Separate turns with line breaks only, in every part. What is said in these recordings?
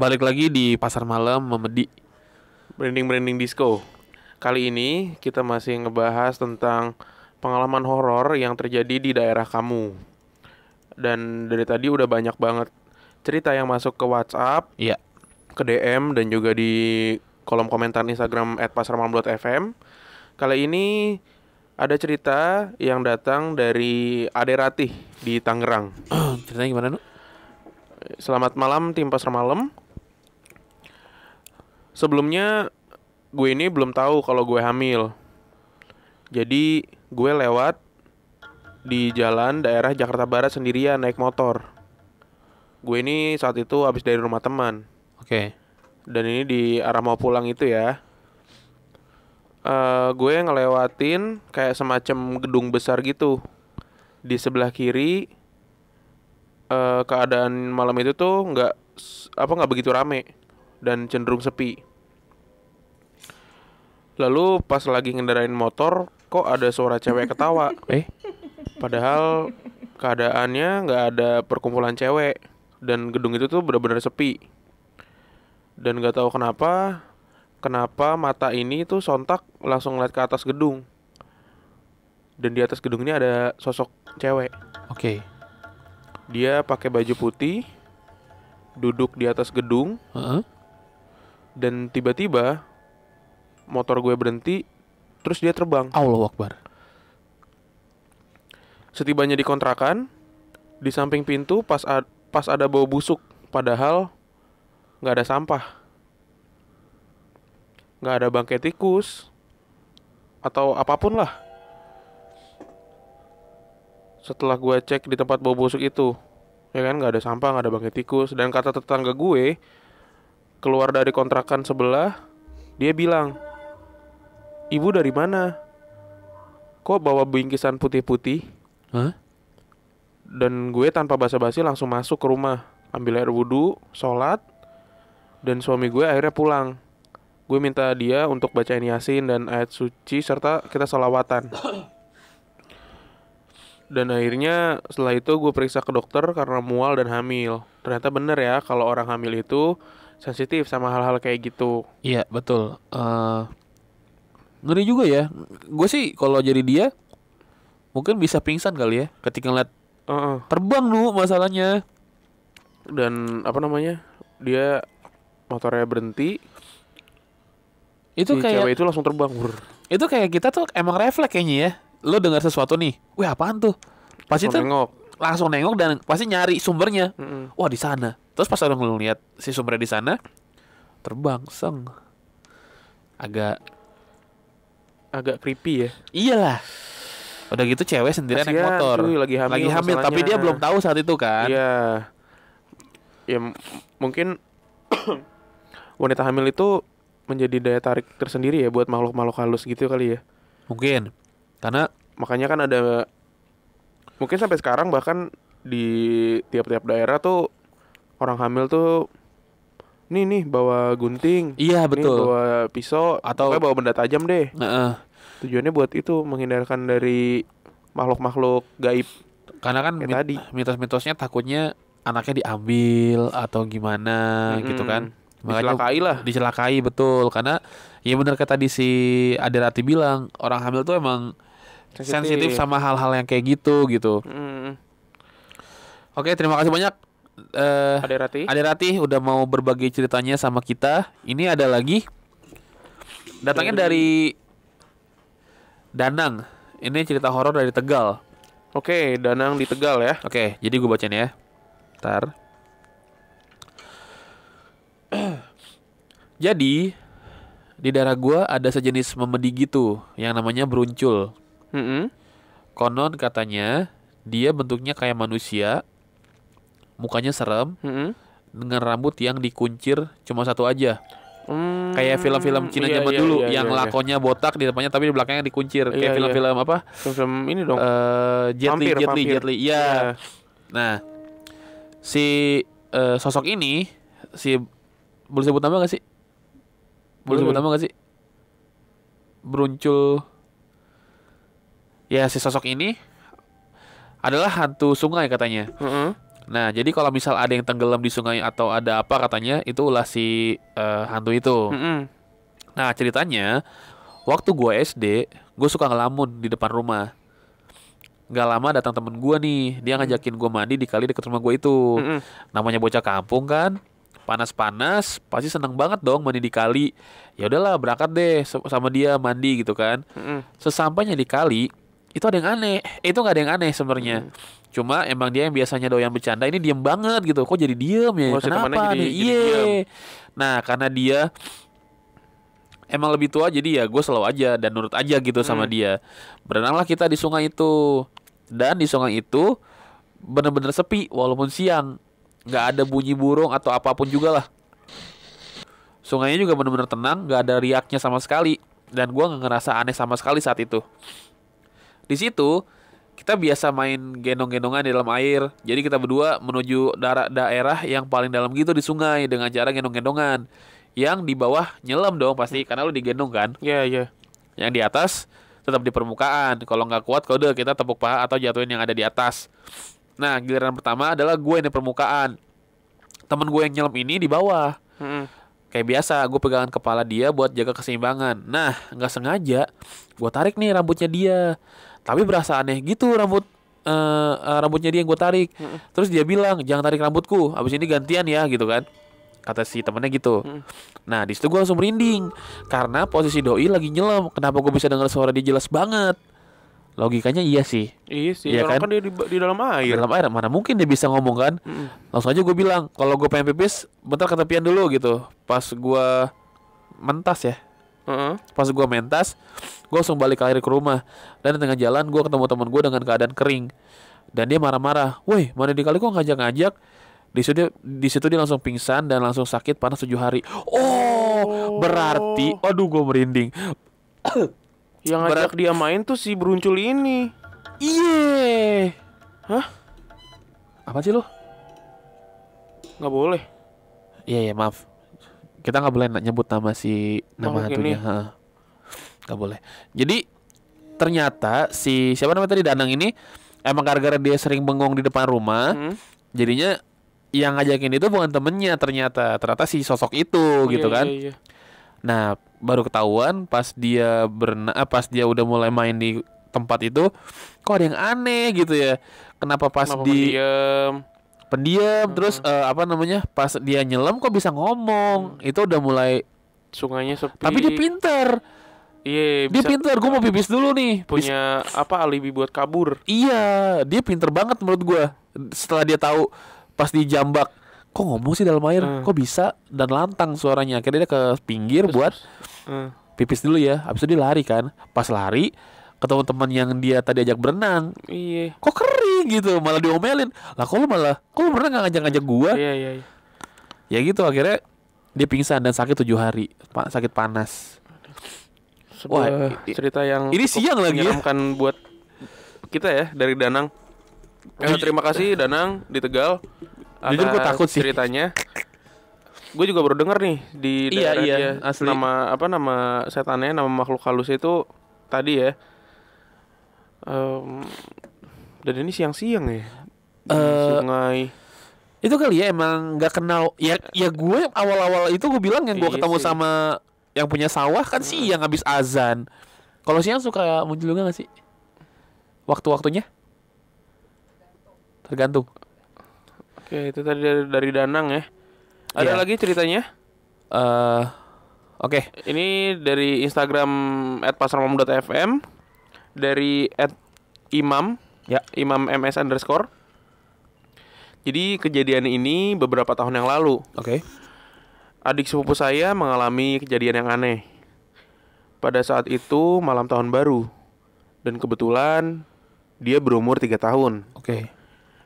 balik lagi di pasar malam memedi branding
branding disco. Kali ini kita masih ngebahas tentang pengalaman horor yang terjadi di daerah kamu. Dan dari tadi udah banyak banget cerita yang masuk ke WhatsApp, ya ke DM dan juga di kolom komentar Instagram @pasarmalam.fm. Kali ini ada cerita yang datang dari Ade Ratih di Tangerang. Ceritanya gimana, Nuk? Selamat malam tim Pasar Malam sebelumnya gue ini belum tahu kalau gue hamil. Jadi gue lewat di jalan daerah Jakarta Barat sendirian naik motor. Gue ini saat itu habis dari rumah teman. Oke. Okay. Dan ini di arah mau pulang itu ya. Uh, gue ngelewatin kayak semacam gedung besar gitu. Di sebelah kiri uh, keadaan malam itu tuh nggak apa nggak begitu rame dan cenderung sepi. Lalu pas lagi ngendarain motor, kok ada suara cewek ketawa? Eh, padahal keadaannya nggak ada perkumpulan cewek dan gedung itu tuh benar-benar sepi. Dan nggak tahu kenapa, kenapa mata ini tuh sontak langsung ngeliat ke atas gedung. Dan di atas gedung ini ada sosok cewek. Oke. Okay. Dia pakai baju putih, duduk di atas gedung. Uh -huh dan tiba-tiba motor gue berhenti terus dia terbang Allah Akbar setibanya di kontrakan di samping pintu pas ad, pas ada bau busuk padahal nggak ada sampah nggak ada bangkai tikus atau apapun lah setelah gue cek di tempat bau busuk itu ya kan nggak ada sampah nggak ada bangkai tikus dan kata tetangga gue keluar dari kontrakan sebelah, dia bilang, "Ibu dari mana? Kok bawa bingkisan putih-putih?" Hah? Dan gue tanpa basa-basi langsung masuk ke rumah, ambil air wudhu, sholat, dan suami gue akhirnya pulang. Gue minta dia untuk bacain yasin dan ayat suci serta kita salawatan. Dan akhirnya setelah itu gue periksa ke dokter karena mual dan hamil. Ternyata bener ya kalau orang hamil itu sensitif sama hal-hal kayak gitu.
Iya betul. Uh, ngeri juga ya. Gue sih kalau jadi dia mungkin bisa pingsan kali ya ketika ngeliat uh -uh. terbang lu masalahnya. Dan apa namanya dia motornya berhenti. Itu si kayak cewek itu langsung terbang. Brr. Itu kayak kita tuh emang refleks kayaknya ya. Lo dengar sesuatu nih, wih apaan tuh? Pasti tuh langsung nengok dan pasti nyari sumbernya mm-hmm. wah di sana terus pas orang ngeliat si sumbernya di sana terbang seng agak agak creepy ya iyalah udah gitu cewek sendiri Kasian, naik motor cuy, lagi hamil, lagi hamil tapi dia belum tahu saat itu kan iya
ya mungkin wanita hamil itu menjadi daya tarik tersendiri ya buat makhluk-makhluk halus gitu kali ya mungkin karena makanya kan ada mungkin sampai sekarang bahkan di tiap-tiap daerah tuh orang hamil tuh nih nih bawa gunting iya betul nih, bawa pisau atau bawa benda tajam deh uh -uh. tujuannya buat itu menghindarkan dari
makhluk-makhluk gaib karena kan mit tadi. mitos-mitosnya takutnya anaknya diambil atau gimana mm -hmm. gitu kan Makanya dicelakai lah dicelakai betul karena ya benar kata tadi si Adirati bilang orang hamil tuh emang
sensitif, sama
hal-hal yang kayak gitu gitu hmm. oke terima kasih banyak uh, Ade Rati udah mau berbagi ceritanya sama kita ini ada lagi datangnya iya, dari, dari Danang ini cerita horor dari Tegal Oke, Danang di Tegal ya. Oke, jadi gue bacain ya. Ntar. jadi, di daerah gue ada sejenis memedi gitu, yang namanya beruncul. Mm-hmm. Konon katanya dia bentuknya kayak manusia, mukanya serem, mm-hmm. dengan rambut yang dikuncir cuma satu aja. Hmm, kayak film-film Cina iya, zaman iya, dulu iya, yang iya, iya. botak di depannya tapi di belakangnya dikuncir iya, kayak iya. film-film iya. apa? Film-film ini dong. Uh, eh, Jetli, Jetli, Jetli. Iya. Yeah. Yeah. Nah, si uh, sosok ini si boleh sebut nama gak sih? Boleh sebut nama gak sih? Beruncul ya si sosok ini adalah hantu sungai katanya. Mm -hmm. Nah, jadi kalau misal ada yang tenggelam di sungai atau ada apa katanya, itu ulah si uh, hantu itu. Mm -hmm. Nah, ceritanya waktu gua SD, gue suka ngelamun di depan rumah. Gak lama datang temen gua nih, dia ngajakin gua mandi di kali deket rumah gue itu. Mm -hmm. Namanya bocah kampung kan, panas-panas pasti seneng banget dong mandi di kali ya udahlah berangkat deh sama dia mandi gitu kan mm -hmm. sesampainya di kali itu ada yang aneh itu nggak ada yang aneh sebenarnya hmm. cuma emang dia yang biasanya doyan bercanda ini diem banget gitu kok jadi diem ya oh, kenapa jadi, nih iya nah karena dia emang lebih tua jadi ya gue selalu aja dan nurut aja gitu hmm. sama dia berenanglah kita di sungai itu dan di sungai itu bener-bener sepi walaupun siang nggak ada bunyi burung atau apapun juga lah sungainya juga bener-bener tenang nggak ada riaknya sama sekali dan gue nggak ngerasa aneh sama sekali saat itu di situ kita biasa main gendong-gendongan di dalam air. Jadi kita berdua menuju daerah daerah yang paling dalam gitu di sungai dengan cara gendong-gendongan. Yang di bawah nyelam dong pasti karena lu digendong kan. Iya, yeah, iya. Yeah. Yang di atas tetap di permukaan. Kalau nggak kuat kode kita tepuk paha atau jatuhin yang ada di atas. Nah, giliran pertama adalah gue yang di permukaan. Temen gue yang nyelam ini di bawah. -hmm. Kayak biasa, gue pegangan kepala dia buat jaga keseimbangan. Nah, nggak sengaja, gue tarik nih rambutnya dia tapi berasa aneh gitu rambut uh, uh, rambutnya dia yang gue tarik mm hmm terus dia bilang jangan tarik rambutku abis ini gantian ya gitu kan kata si temennya gitu mm. nah di situ gue langsung merinding karena posisi doi lagi nyelam kenapa gue bisa dengar suara dia jelas banget logikanya iya sih iya sih ya kan? dia di, di dalam air di dalam air mana mungkin dia bisa ngomong kan mm. langsung aja gue bilang kalau gue pengen pipis bentar ke dulu gitu pas gue mentas ya huh Pas gue mentas, gue langsung balik akhir ke rumah. Dan di tengah jalan gue ketemu teman gue dengan keadaan kering. Dan dia marah-marah. Woi, mana dikali kok ngajak-ngajak? Di situ, di situ dia langsung pingsan dan langsung sakit panas tujuh hari. Oh, berarti, oh. aduh gue merinding. Yang ngajak dia main tuh si beruncul ini. Iye. Hah? Apa sih lo? Gak boleh. Iya, iya, maaf kita nggak boleh nyebut nama si nama Makhluk hantunya nggak boleh jadi ternyata si siapa namanya tadi Danang ini emang gara-gara dia sering bengong di depan rumah hmm? jadinya yang ngajakin itu bukan temennya ternyata ternyata si sosok itu oh, gitu iya, kan iya, iya. nah baru ketahuan pas dia berna eh, pas dia udah mulai main di tempat itu kok ada yang aneh gitu ya kenapa pas kenapa di diem? pendiam hmm. terus uh, apa namanya pas dia nyelam kok bisa ngomong hmm. itu udah mulai sungainya sepi tapi dia pinter Iya, dia pinter. Gue mau pipis dulu nih. Punya Bis apa alibi buat kabur? Iya, dia pinter banget menurut gue. Setelah dia tahu pas dijambak, kok ngomong sih dalam air? Hmm. Kok bisa dan lantang suaranya? Akhirnya dia ke pinggir terus, buat hmm. pipis dulu ya. Habis itu dia lari kan. Pas lari, ketemu teman yang dia tadi ajak berenang. Iya. Kok keren? gitu malah diomelin lah kok lu malah kok pernah nggak ngajak-ngajak gua iya, iya, iya. ya gitu akhirnya dia pingsan dan sakit tujuh hari pa sakit panas
Sebuah Wah, cerita yang ini siang lagi ya buat kita ya dari Danang eh, eh terima kasih Danang di Tegal Jujur gue takut sih ceritanya gue juga baru denger nih di iya, daerah iya, dia asli. nama apa nama setannya nama makhluk halus itu tadi ya um,
dan ini siang-siang ya. Di uh, sungai. Itu kali ya emang nggak kenal ya ya gue awal-awal itu gue bilang yang gue iya ketemu sih. sama yang punya sawah kan sih yang habis azan. Kalau siang suka muncul nggak sih? Waktu-waktunya? Tergantung.
Oke, itu tadi dari, dari Danang ya. Ada yeah. lagi ceritanya? Eh,
uh, oke. Okay.
Ini dari Instagram @pasarmom.fm dari @imam Ya, Imam MS underscore. Jadi kejadian ini beberapa tahun yang lalu. Oke. Okay. Adik sepupu saya mengalami kejadian yang aneh. Pada saat itu malam tahun baru. Dan kebetulan dia berumur tiga tahun. Oke. Okay.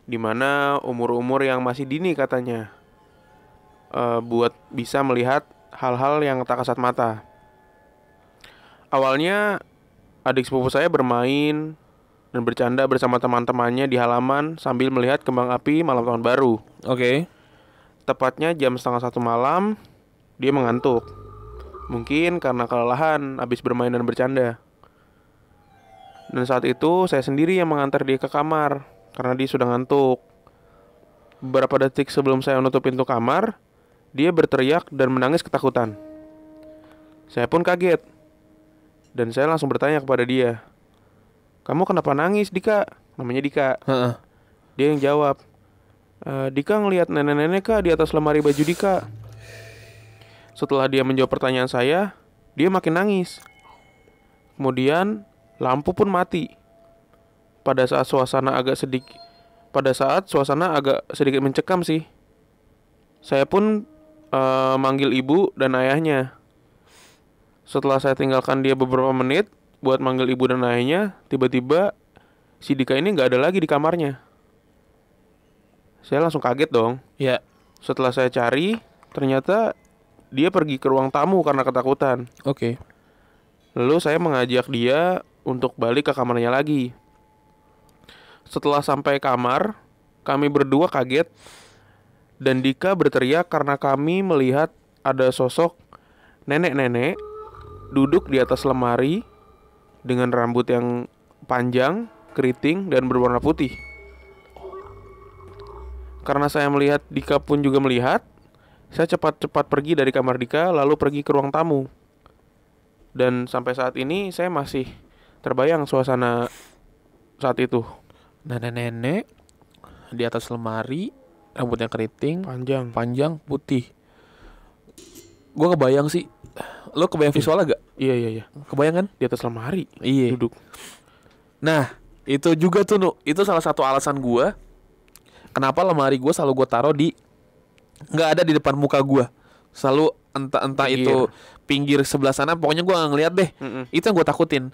Dimana umur-umur yang masih dini katanya. Uh, buat bisa melihat hal-hal yang tak kasat mata. Awalnya adik sepupu saya bermain dan bercanda bersama teman-temannya di halaman sambil melihat kembang api malam tahun baru. Oke. Okay. Tepatnya jam setengah satu malam, dia mengantuk. Mungkin karena kelelahan habis bermain dan bercanda. Dan saat itu saya sendiri yang mengantar dia ke kamar karena dia sudah ngantuk. Beberapa detik sebelum saya menutup pintu kamar, dia berteriak dan menangis ketakutan. Saya pun kaget. Dan saya langsung bertanya kepada dia, kamu kenapa nangis Dika namanya Dika uh-uh. dia yang jawab e, Dika ngelihat nenek-nenek kak di atas lemari baju Dika setelah dia menjawab pertanyaan saya dia makin nangis kemudian lampu pun mati pada saat suasana agak sedikit pada saat suasana agak sedikit mencekam sih saya pun uh, manggil ibu dan ayahnya setelah saya tinggalkan dia beberapa menit buat manggil ibu dan ayahnya, tiba-tiba si Dika ini nggak ada lagi di kamarnya. Saya langsung kaget dong. Iya. Setelah saya cari, ternyata dia pergi ke ruang tamu karena ketakutan. Oke. Lalu saya mengajak dia untuk balik ke kamarnya lagi. Setelah sampai kamar, kami berdua kaget dan Dika berteriak karena kami melihat ada sosok nenek-nenek duduk di atas lemari dengan rambut yang panjang, keriting, dan berwarna putih. Karena saya melihat Dika pun juga melihat, saya cepat-cepat pergi dari kamar Dika lalu pergi ke ruang tamu. Dan sampai saat ini saya masih terbayang suasana saat itu.
Nenek-nenek di atas lemari, rambutnya keriting, panjang, panjang, putih. Gue kebayang sih Lo kebayang iya. visual gak? Iya iya iya. Kebayang kan? Di atas lemari. Iya. Duduk. Nah, itu juga tuh Nuk. Itu salah satu alasan gua kenapa lemari gua selalu gua taruh di nggak ada di depan muka gua Selalu entah entah itu pinggir sebelah sana pokoknya gua gak ngeliat deh. Mm -mm. Itu yang gua takutin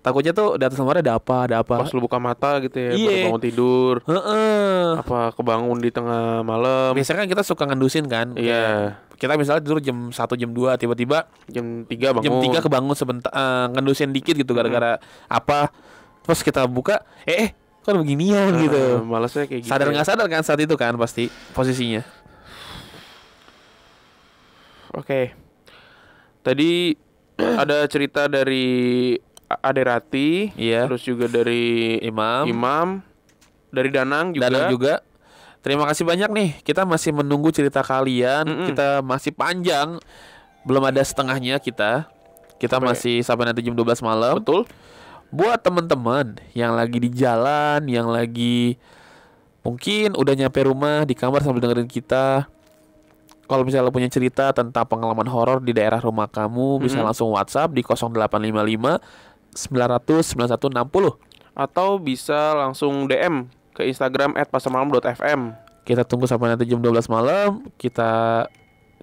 takutnya tuh di atas ada apa ada apa pas lu buka mata gitu ya Iye. bangun tidur Heeh. apa kebangun di tengah malam biasanya kan kita suka ngendusin kan iya kita misalnya tidur jam satu jam dua tiba-tiba jam tiga bangun jam tiga kebangun sebentar uh, ngendusin dikit gitu gara-gara hmm. apa terus kita buka eh, eh kan beginian uh, gitu eh, malasnya kayak gitu sadar ya. nggak sadar kan saat itu kan pasti posisinya oke okay. tadi
ada cerita dari Aderati, iya. terus juga dari Imam. Imam.
Dari Danang juga. Danang juga. Terima kasih banyak nih. Kita masih menunggu cerita kalian. Mm -mm. Kita masih panjang. Belum ada setengahnya kita. Kita sampai... masih sampai nanti jam 12 malam. Betul. Buat teman-teman yang lagi di jalan, yang lagi mungkin udah nyampe rumah di kamar sambil dengerin kita. Kalau misalnya punya cerita tentang pengalaman horor di daerah rumah kamu, mm -hmm. bisa langsung WhatsApp di 0855 96160 atau bisa
langsung DM ke Instagram @pasarmalam.fm.
Kita tunggu sampai nanti jam 12 malam, kita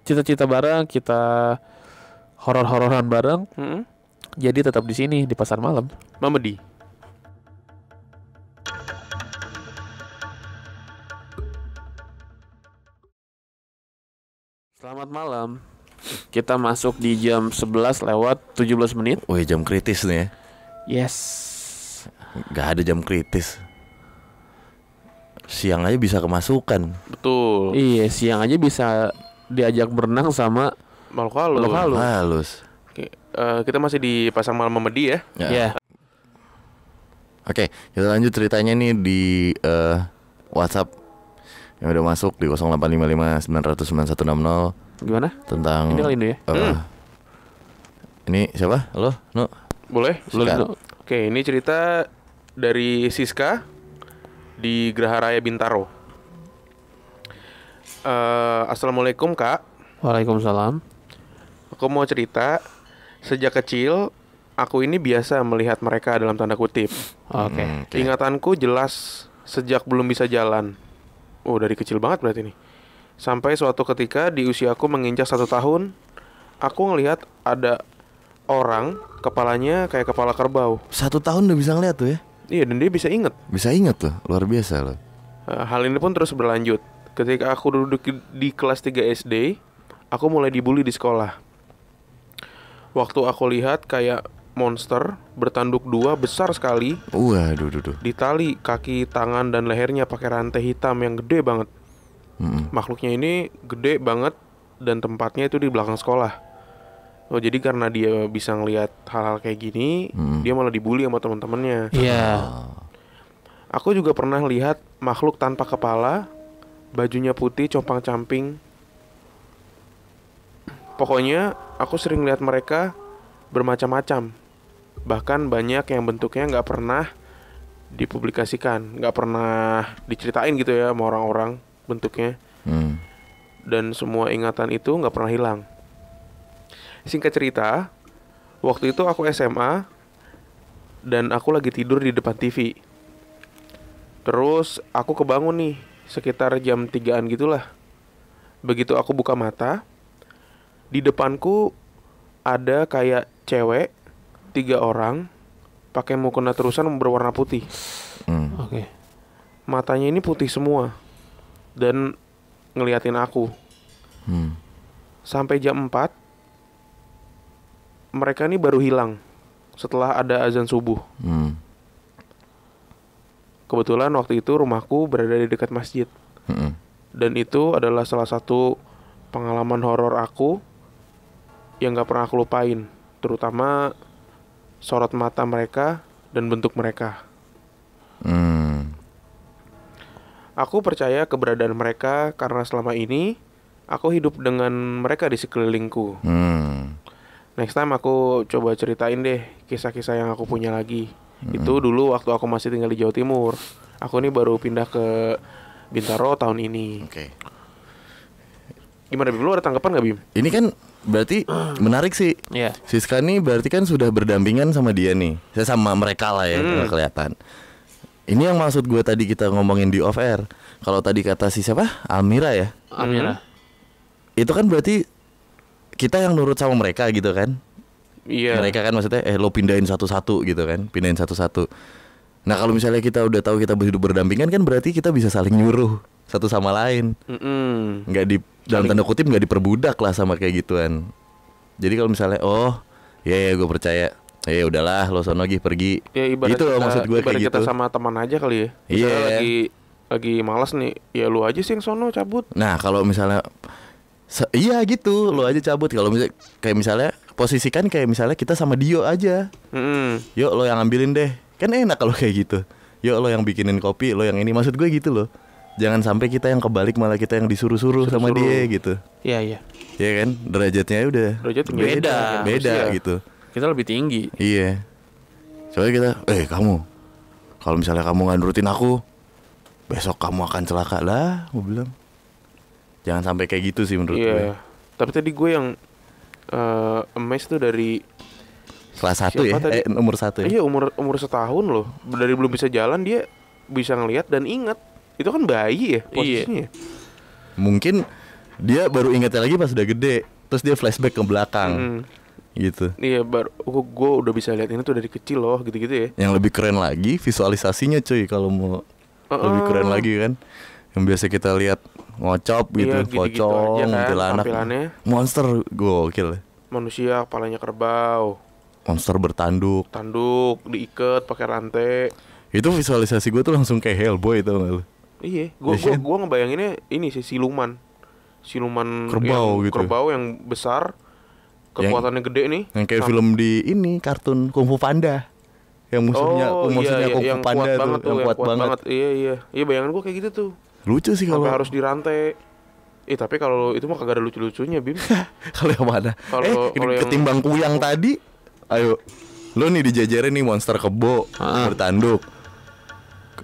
cita-cita bareng, kita horor-hororan bareng. Hmm? Jadi tetap di sini di pasar malam. Memedi. Selamat malam. Kita masuk di jam 11 lewat 17 menit.
Wih, jam kritis nih ya. Yes. Gak ada jam kritis. Siang aja bisa kemasukan.
Betul. Iya, siang aja bisa diajak berenang sama makhluk halus. Makhluk halus. halus. Oke, uh,
kita masih di pasang malam memedi ya. ya. Iya. Yeah.
Oke, kita lanjut ceritanya nih di uh, WhatsApp yang udah masuk di 0855 enam nol. Gimana? Tentang Ini kali ini ya. Uh, hmm. Ini siapa? Lo? No.
Boleh. Lo no. Oke, ini cerita dari Siska di Geraha Raya Bintaro. Uh, Assalamualaikum kak.
Waalaikumsalam.
Aku mau cerita sejak kecil aku ini biasa melihat mereka dalam tanda kutip. Oke. Hmm, okay. Ingatanku jelas sejak belum bisa jalan. Oh dari kecil banget berarti nih. Sampai suatu ketika di usia aku menginjak satu tahun, aku ngelihat ada orang kepalanya kayak kepala kerbau.
Satu tahun udah bisa ngeliat tuh ya?
Iya, dan dia bisa inget.
Bisa inget loh, luar biasa loh.
Eh, hal ini pun terus berlanjut. Ketika aku duduk di kelas 3 SD, aku mulai dibully di sekolah. Waktu aku lihat kayak monster bertanduk dua besar sekali.
Waduh, duh, duh.
Ditali kaki, tangan, dan lehernya pakai rantai hitam yang gede banget. Mm-hmm. Makhluknya ini gede banget dan tempatnya itu di belakang sekolah. Oh jadi karena dia bisa ngelihat hal-hal kayak gini, mm-hmm. dia malah dibully sama teman-temannya. Iya. Yeah. Aku juga pernah lihat makhluk tanpa kepala, bajunya putih, compang-camping. Pokoknya aku sering lihat mereka bermacam-macam. Bahkan banyak yang bentuknya nggak pernah dipublikasikan, nggak pernah diceritain gitu ya sama orang-orang bentuknya hmm. dan semua ingatan itu nggak pernah hilang singkat cerita waktu itu aku SMA dan aku lagi tidur di depan TV terus aku kebangun nih sekitar jam tigaan gitulah begitu aku buka mata di depanku ada kayak cewek tiga orang pakai mukena terusan berwarna putih. Hmm. Oke. Okay. Matanya ini putih semua dan ngeliatin aku. Hmm. Sampai jam 4 mereka ini baru hilang setelah ada azan subuh. Hmm. Kebetulan waktu itu rumahku berada di dekat masjid. Hmm. Dan itu adalah salah satu pengalaman horor aku yang gak pernah aku lupain, terutama sorot mata mereka dan bentuk mereka. Hmm Aku percaya keberadaan mereka karena selama ini aku hidup dengan mereka di sekelilingku.
Hmm.
Next time aku coba ceritain deh kisah-kisah yang aku punya lagi. Hmm. Itu dulu waktu aku masih tinggal di Jawa Timur. Aku ini baru pindah ke Bintaro tahun ini. Oke. Okay. Gimana Bim? Lu ada
tanggapan gak Bim? Ini kan berarti menarik sih. Yeah. Siska ini berarti kan sudah berdampingan sama dia nih. Saya sama mereka lah ya hmm. kelihatan. Ini yang maksud gue tadi kita ngomongin di off air. Kalau tadi kata si siapa? Almira ya. Almira. Iya. Itu kan berarti kita yang nurut sama mereka gitu kan? Iya. Mereka kan maksudnya eh lo pindahin satu-satu gitu kan? Pindahin satu-satu. Nah kalau misalnya kita udah tahu kita hidup berdampingan kan berarti kita bisa saling nyuruh satu sama lain. Mm -mm. di dalam tanda kutip nggak diperbudak lah sama kayak gituan. Jadi kalau misalnya oh ya ya gue percaya Eh udahlah lo sono gih pergi. Ya ibarat gitu kita, maksud gue kayak kita gitu.
sama teman aja kali ya. Iya. Yeah. Lagi lagi malas nih, ya lu aja sih yang sono cabut.
Nah, kalau misalnya se- iya gitu, lu aja cabut. Kalau misalnya kayak misalnya posisikan kayak misalnya kita sama Dio aja. Mm-hmm. Yuk lo yang ambilin deh. Kan enak kalau kayak gitu. Yuk lo yang bikinin kopi, lo yang ini maksud gue gitu loh. Jangan sampai kita yang kebalik malah kita yang disuruh-suruh sama dia gitu. Iya, iya. Iya kan? Derajatnya udah Derajat beda, beda, beda ya. gitu
kita lebih tinggi
iya soalnya kita eh kamu kalau misalnya kamu nggak nurutin aku besok kamu akan celaka lah gue bilang jangan sampai kayak gitu sih menurut yeah. gue
tapi tadi gue yang uh, amazed tuh dari
kelas satu ya tadi? eh umur satu ya? iya
umur umur setahun loh dari belum bisa jalan dia bisa ngelihat dan ingat itu kan bayi ya iya. posisinya iya.
mungkin dia baru ingatnya lagi pas udah gede terus dia flashback ke belakang hmm gitu.
Iya, baru gue udah bisa lihat ini tuh dari kecil loh, gitu-gitu ya.
Yang lebih keren lagi visualisasinya cuy kalau mau uh -uh. lebih keren lagi kan. Yang biasa kita lihat ngocop gitu, iya, gitu -gitu anak kan, Monster gokil.
Manusia kepalanya kerbau.
Monster bertanduk.
Tanduk diikat pakai rantai.
Itu visualisasi gue tuh langsung kayak Hellboy tau gak lu?
Iya, gue ya, gue ngebayanginnya ini sih siluman siluman kerbau yang, gitu. Ya? kerbau yang besar kekuatannya yang, gede nih yang kayak sama. film
di ini kartun Kung Fu Panda yang musuhnya oh, musuhnya iya, iya Kung Fu Panda kuat tuh, banget tuh yang, yang kuat, banget. banget
iya iya iya bayangan gua kayak gitu tuh
lucu sih kalau harus
dirantai Eh tapi kalau itu mah kagak ada lucu-lucunya Bim
Kalau yang mana? Kalo, eh
kalo ketimbang
kuyang tadi Ayo Lo nih dijajarin nih monster kebo ah. Bertanduk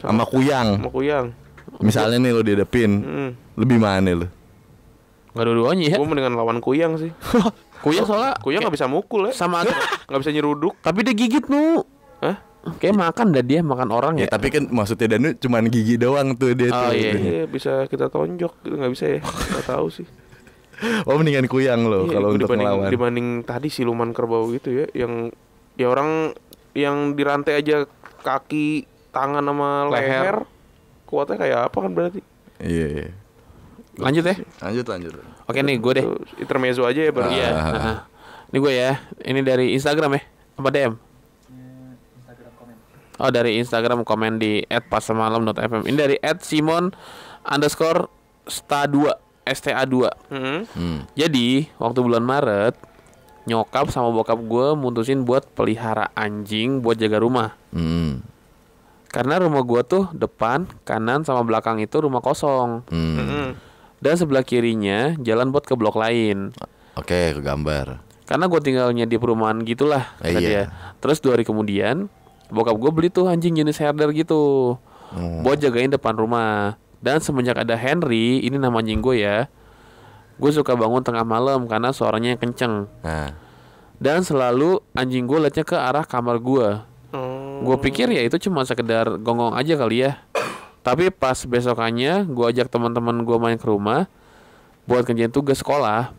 Sama kuyang Sama kuyang Misalnya nih lo dihadapin hmm. Lebih mana lo?
Gak dua-duanya ya? Gue mendingan lawan kuyang sih Kuya soalnya Kuya gak bisa mukul ya. Sama Gak
bisa nyeruduk. Tapi dia gigit nu. Hah? Kayak makan dah dia makan orang ya. ya. Tapi kan maksudnya Danu cuman gigi doang tuh dia oh, tuh. Iya, iya,
iya bisa kita tonjok nggak bisa ya. Gak tahu sih.
Oh mendingan kuyang loh iya, kalau untuk dibanding, melawan. Dibanding
tadi siluman kerbau gitu ya yang ya orang yang dirantai aja kaki, tangan sama leher, leher
kuatnya kayak apa kan berarti?
Iya. iya. Lanjut ya. Lanjut
lanjut. Oke nih gue deh. Intermezzo aja ya baru Iya. Ah. ini gue ya. Ini dari Instagram ya. Apa DM? Oh dari Instagram komen di @pasemalam.fm. Ini dari @simon underscore sta 2 sta 2 mm -hmm. hmm. Jadi waktu bulan Maret nyokap sama bokap gue mutusin buat pelihara anjing buat jaga rumah. Hmm karena rumah gue tuh depan kanan sama belakang itu rumah kosong mm. Mm dan sebelah kirinya jalan buat ke blok lain. Oke, ke gambar. Karena gue tinggalnya di perumahan gitulah eh, iya. Ya. Terus dua hari kemudian bokap gue beli tuh anjing jenis herder gitu hmm. buat jagain depan rumah. Dan semenjak ada Henry, ini nama anjing gue ya, gue suka bangun tengah malam karena suaranya yang kenceng. Nah. Dan selalu anjing gue liatnya ke arah kamar gue. Hmm. Oh. Gue pikir ya itu cuma sekedar gonggong aja kali ya. Tapi pas besokannya gue ajak teman-teman gue main ke rumah buat kerjaan tugas sekolah.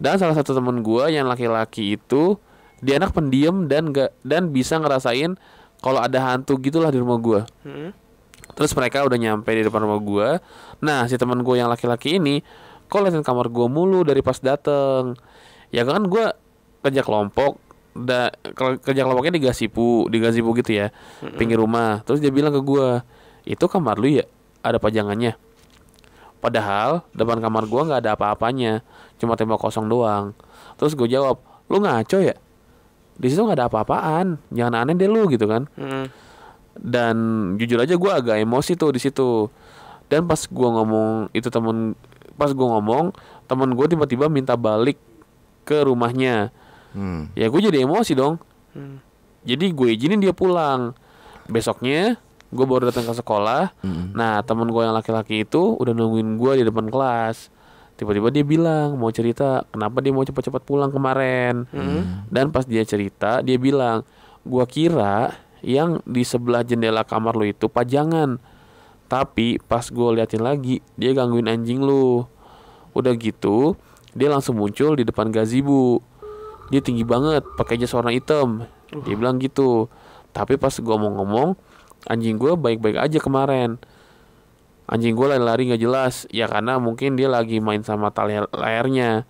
Dan salah satu teman gue yang laki-laki itu dia anak pendiam dan gak dan bisa ngerasain kalau ada hantu gitulah di rumah gue. Hmm. Terus mereka udah nyampe di depan rumah gue. Nah si teman gue yang laki-laki ini kok liatin kamar gue mulu dari pas dateng. Ya kan gue kerja kelompok da kerja kelompoknya di pu di pu gitu ya -hmm. pinggir rumah terus dia bilang ke gue itu kamar lu ya ada pajangannya padahal depan kamar gua nggak ada apa-apanya cuma tembok kosong doang terus gue jawab lu ngaco ya di situ nggak ada apa-apaan jangan aneh deh lu gitu kan mm. dan jujur aja gua agak emosi tuh di situ dan pas gua ngomong itu temen pas gua ngomong temen gue tiba-tiba minta balik ke rumahnya mm. ya gue jadi emosi dong mm. jadi gue izinin dia pulang besoknya gue baru datang ke sekolah mm. nah teman gue yang laki-laki itu udah nungguin gue di depan kelas tiba-tiba dia bilang mau cerita kenapa dia mau cepat-cepat pulang kemarin mm. dan pas dia cerita dia bilang gue kira yang di sebelah jendela kamar lo itu pajangan tapi pas gue liatin lagi dia gangguin anjing lo, udah gitu dia langsung muncul di depan gazibu, dia tinggi banget pakai jas warna hitam dia bilang gitu tapi pas gue mau ngomong anjing gue baik-baik aja kemarin anjing gue lari-lari nggak jelas ya karena mungkin dia lagi main sama tali layarnya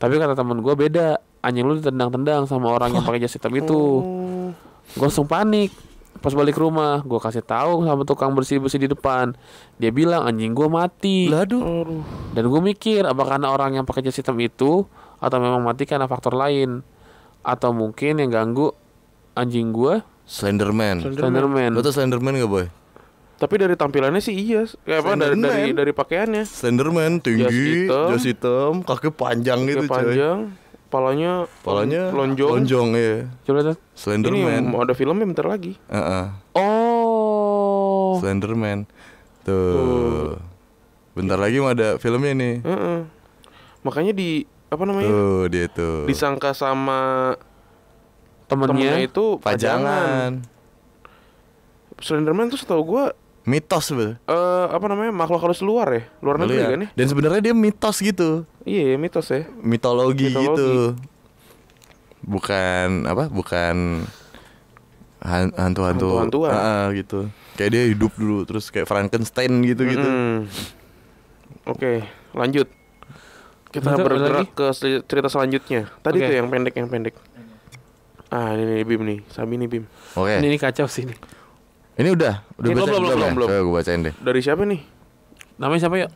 tapi kata temen gue beda anjing lu ditendang-tendang sama orang yang pakai jas hitam itu oh. gue langsung panik pas balik rumah gue kasih tahu sama tukang bersih bersih di depan dia bilang anjing gue mati Laduh. dan gue mikir apa karena orang yang pakai jas hitam itu atau memang mati karena faktor lain atau mungkin yang
ganggu anjing gue Slenderman. Slenderman. Lo tau Slenderman gak boy? Tapi dari tampilannya sih iya, kayak apa dari dari dari pakaiannya. Slenderman tinggi, jas hitam, kaki panjang kaki gitu panjang. Palanya, palanya lonjong. Lonjong ya. Coba deh. Slenderman. Ini mau ada filmnya bentar lagi. Uh-uh. Oh. Slenderman. Tuh. Uh. Bentar lagi mau ada filmnya nih. Uh-uh. Makanya di apa namanya? Tuh, dia tuh.
Disangka sama temennya, temennya itu pajangan. pajangan. Slenderman tuh setahu gue
mitos Eh
Uh, apa namanya makhluk halus luar ya, luar negeri kan ya.
Dan sebenarnya dia mitos gitu.
Iya, iya mitos ya.
Mitologi, Mitologi gitu. Bukan apa? Bukan hantu-hantu. hantu Uh, ah, ah, gitu. Kayak dia hidup dulu terus kayak Frankenstein gitu-gitu. Mm -hmm.
Oke, lanjut. Kita bergerak ke cerita selanjutnya. Tadi okay. tuh yang pendek yang pendek. Ah ini ini Bim nih, Sabi nih Bim. Oke. Okay. Ini, ini kacau sih ini,
Ini udah, udah ini belum, belum, belum, belum. Coba gue bacain deh.
Dari siapa nih? Namanya siapa ya?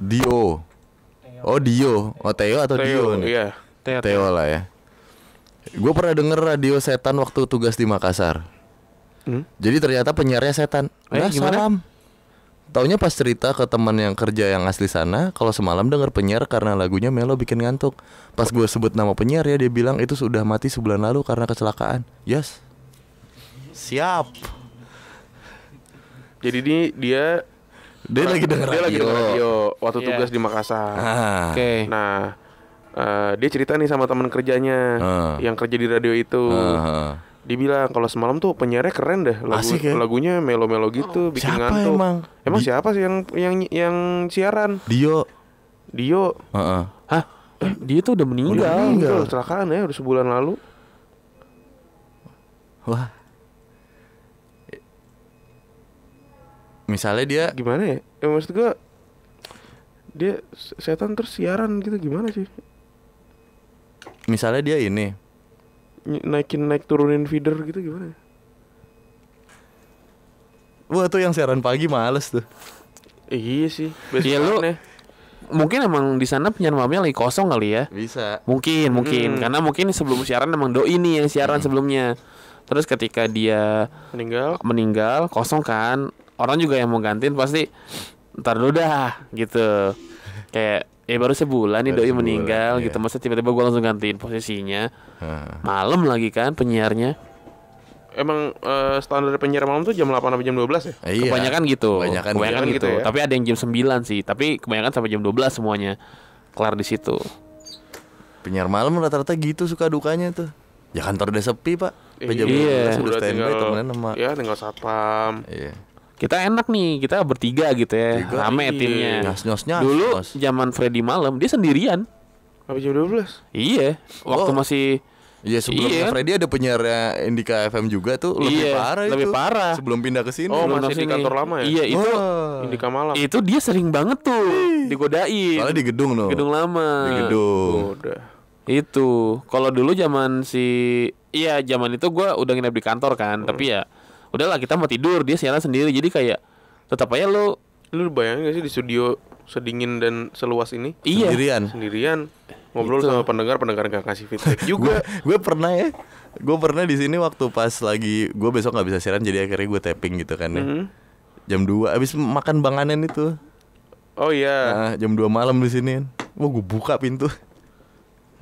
Dio. Oh Dio, oh Theo atau Dio nih? Iya. Teo, lah ya. Gue pernah denger radio setan waktu tugas di Makassar. Hmm? Jadi ternyata penyiarnya setan. Eh, nah, gimana? salam. Taunya pas cerita ke teman yang kerja yang asli sana, kalau semalam denger penyiar karena lagunya Melo bikin ngantuk. Pas gue sebut nama penyiar ya dia bilang itu sudah mati sebulan lalu karena kecelakaan. Yes. Siap. Jadi ini dia dia lagi denger dia radio. lagi denger radio waktu yeah. tugas di Makassar. Ah. Oke. Okay.
Nah, uh, dia cerita nih sama teman kerjanya uh. yang kerja di radio itu. Uh dibilang kalau semalam tuh penyiarnya keren deh lagu Asik, ya? lagunya melo-melo gitu oh. bikin ngantuk emang emang Di siapa sih yang yang yang siaran Dio Dio uh -uh. hah eh, dia tuh udah meninggal, udah meninggal. kecelakaan ya udah sebulan lalu
wah misalnya dia gimana ya, Emang ya, maksud gua dia setan terus
siaran gitu gimana sih
misalnya dia ini
naikin naik turunin feeder gitu gimana?
Wah tuh yang siaran pagi males tuh. Eh, iya sih. Iya lu
mungkin emang di sana penyiar malamnya lagi kosong kali ya. Bisa. Mungkin mungkin hmm. karena mungkin sebelum siaran emang do ini yang siaran hmm. sebelumnya. Terus ketika dia meninggal meninggal kosong kan orang juga yang mau gantiin pasti ntar dulu dah gitu kayak ya baru sebulan nih doi meninggal iya. gitu masa tiba-tiba gue langsung gantiin posisinya hmm. malam lagi kan penyiarnya emang uh, standar
penyiar malam tuh jam 8 sampai jam 12 ya?
Iya. Kebanyakan gitu. Kebanyakan, kebanyakan gitu. gitu ya? Tapi ada yang jam 9 sih, tapi
kebanyakan sampai jam 12 semuanya. Kelar di situ. Penyiar malam rata-rata gitu suka dukanya tuh. Ya kantor udah sepi, Pak. Iya. iya. 12 tinggal, sama. Ya,
tinggal
satpam.
Iya
kita enak nih kita bertiga gitu ya Tiga rame nih. timnya nyos,
nyos, nyos, dulu
zaman Freddy malam dia sendirian
tapi jam 12
iya waktu oh. masih Iya sebelumnya iya. Freddy ada penyiar ya, Indika FM juga tuh lebih iya, parah lebih itu. parah sebelum pindah ke sini. Oh masih sini. di kantor lama ya? Iya itu Indika malam. Itu dia sering banget tuh digodain. kalau di gedung loh. Gedung lama. Di gedung.
Udah. Itu kalau dulu zaman si iya zaman itu gue udah nginep di kantor kan hmm. tapi ya udahlah kita mau tidur dia siaran sendiri jadi kayak tetap aja lo lu bayangin gak sih di studio
sedingin dan seluas ini iya. sendirian sendirian ngobrol gitu. sama pendengar pendengar gak kasih feedback
juga gue pernah ya gue pernah di sini waktu pas lagi gue besok nggak bisa siaran jadi akhirnya gue tapping gitu kan ya mm -hmm. jam 2 abis makan banganan itu oh iya nah, jam 2 malam di sini mau gue buka pintu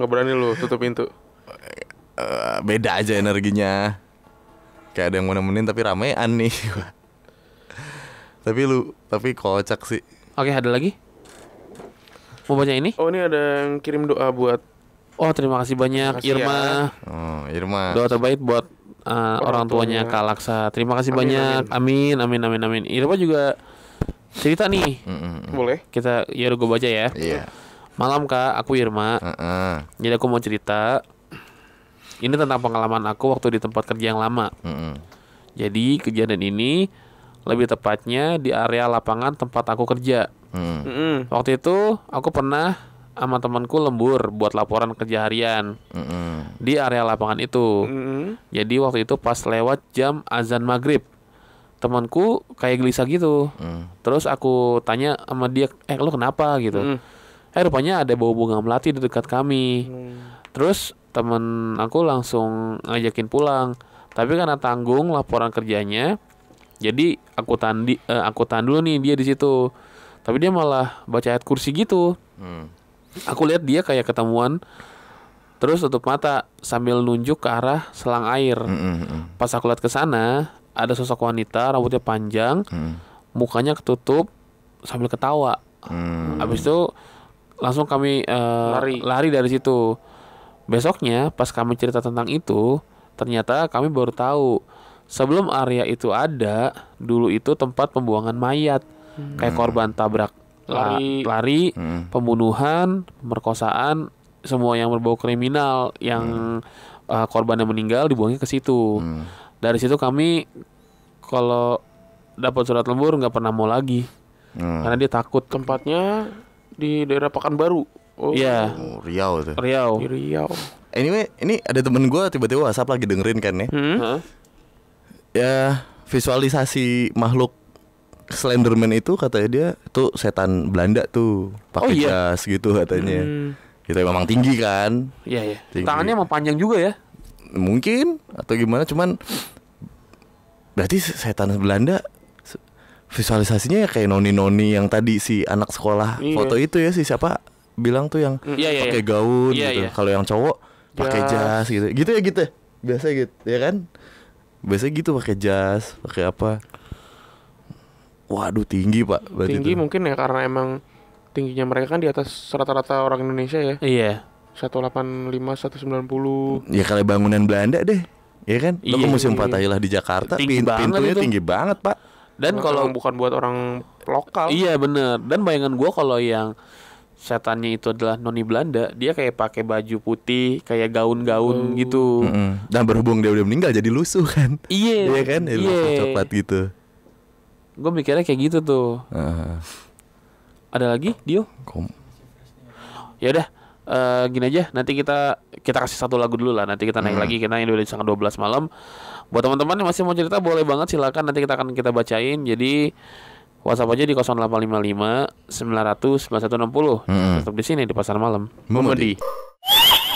nggak berani lu tutup pintu uh, beda aja energinya kayak ada yang mau nemenin tapi ramean nih tapi lu tapi kocak sih oke ada lagi
mau baca ini oh ini ada yang kirim doa buat oh terima kasih banyak terima kasih ya. Irma ya.
oh, Irma doa terbaik
buat uh, orang, orang tuanya Kak Kalaksa terima kasih amin, banyak amin amin amin amin, amin. Irma juga cerita nih mm -mm. boleh kita ya gue baca ya iya Malam kak, aku Irma. Uh -uh. Jadi aku mau cerita ini tentang pengalaman aku waktu di tempat kerja yang lama. Mm-hmm. Jadi kejadian ini lebih tepatnya di area lapangan tempat aku kerja. Mm-hmm. Waktu itu aku pernah sama temanku lembur buat laporan kerja harian mm-hmm. di area lapangan itu. Mm-hmm. Jadi waktu itu pas lewat jam azan maghrib, temanku kayak gelisah gitu. Mm. Terus aku tanya sama dia, eh lu kenapa gitu? Mm. Eh rupanya ada bau bunga melati di dekat kami. Mm. Terus temen aku langsung ngajakin pulang tapi karena tanggung laporan kerjanya jadi aku tandi eh, aku tandu nih dia di situ tapi dia malah baca ayat kursi gitu hmm. aku lihat dia kayak ketemuan terus tutup mata sambil nunjuk ke arah selang air hmm. hmm, hmm. pas aku lihat ke sana ada sosok wanita rambutnya panjang hmm. mukanya ketutup sambil ketawa hmm. abis itu langsung kami uh, lari lari dari situ Besoknya, pas kami cerita tentang itu, ternyata kami baru tahu sebelum area itu ada, dulu itu tempat pembuangan mayat. Hmm. Kayak korban tabrak lari, ah, lari hmm. pembunuhan, pemerkosaan, semua yang berbau kriminal yang hmm. uh, korban yang meninggal dibuangnya ke situ. Hmm. Dari situ kami kalau dapat surat lembur nggak pernah mau lagi. Hmm. Karena dia takut tempatnya di daerah Pekanbaru.
Oh, iya. oh Riau tuh. Riau. Riau. Anyway, ini ada temen gue tiba-tiba WhatsApp lagi dengerin kan ya. Hmm? Huh? Ya visualisasi makhluk Slenderman itu katanya dia tuh setan Belanda tuh pakai oh, iya. jas gitu katanya. Hmm. Itu memang tinggi kan? Iya iya. Tinggi. Tangannya emang panjang juga ya? Mungkin atau gimana? Cuman berarti setan Belanda visualisasinya ya kayak noni-noni yang tadi si anak sekolah iya. foto itu ya si siapa bilang tuh yang mm. yeah, yeah, pakai yeah. gaun yeah, gitu. Yeah. Kalau yang cowok pakai jas gitu. Gitu ya gitu. Ya? Biasa gitu, ya kan? biasa gitu pakai jas, pakai apa? Waduh tinggi pak Tinggi
itu. mungkin ya karena emang Tingginya mereka kan di atas rata-rata orang Indonesia ya Iya 185, 190
Ya kalau bangunan Belanda deh ya kan? Lo iya, ke Museum iya. Patahilah di Jakarta tinggi pintu Pintunya itu. tinggi banget pak Dan kalau bukan
buat orang lokal Iya bener Dan bayangan gua kalau yang setannya itu adalah noni Belanda, dia kayak pakai baju putih, kayak
gaun-gaun oh. gitu. Mm-hmm. Dan berhubung dia udah meninggal jadi lusuh kan? Iya. yeah. kan? yeah. Lusuh iya. coklat gitu.
Gue mikirnya kayak gitu tuh. Uh. Ada lagi, Dio? Kom. Ya udah, uh, gini aja. Nanti kita kita kasih satu lagu dulu lah. Nanti kita naik mm-hmm. lagi kita ini udah sangat 12 malam. Buat teman-teman yang masih mau cerita boleh banget silakan nanti kita akan kita bacain. Jadi WhatsApp aja di 0855 900 9160. Hmm. Tetap di sini di pasar malam.
Memedi.